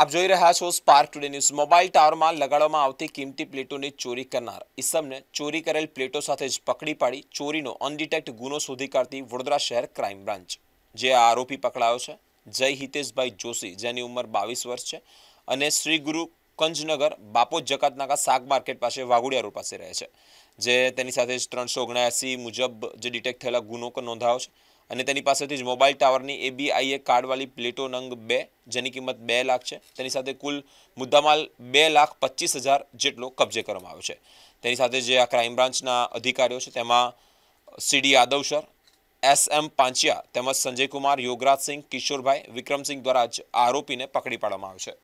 આપ જોઈ રહ્યા છો સ્પાર્ક ટુડે ન્યૂઝ મોબાઈલ ટાવરમાં લગાડવામાં આવતી કિંમતી પ્લેટોની ચોરી કરનાર ઇસમને ચોરી કરેલ પ્લેટો સાથે જ પકડી પાડી ચોરીનો અનડિટેક્ટ ગુનો શોધી કાઢતી વડોદરા શહેર ક્રાઇમ બ્રાન્ચ જે આરોપી પકડાયો છે જય હિતેશભાઈ જોશી જેની ઉંમર બાવીસ વર્ષ છે અને શ્રી ગુરુ કંજનગર બાપો જકાતનાકા શાક માર્કેટ પાસે વાઘોડિયા પાસે રહે છે જે તેની સાથે જ ત્રણસો ઓગણસી મુજબ જે ડિટેક્ટ થયેલા ગુનો નોંધાયો છે અને તેની પાસેથી જ મોબાઈલ ટાવરની એબીઆઈએ કાર્ડવાળી પ્લેટો નંગ બે જેની કિંમત બે લાખ છે તેની સાથે કુલ મુદ્દામાલ બે લાખ પચીસ હજાર જેટલો કબજે કરવામાં આવ્યો છે તેની સાથે જે આ ક્રાઇમ બ્રાન્ચના અધિકારીઓ છે તેમાં સીડી યાદવસર એસ એમ પાંચિયા તેમજ સંજયકુમાર યોગરાજસિંહ કિશોરભાઈ વિક્રમસિંહ દ્વારા જ આરોપીને પકડી પાડવામાં આવ્યો છે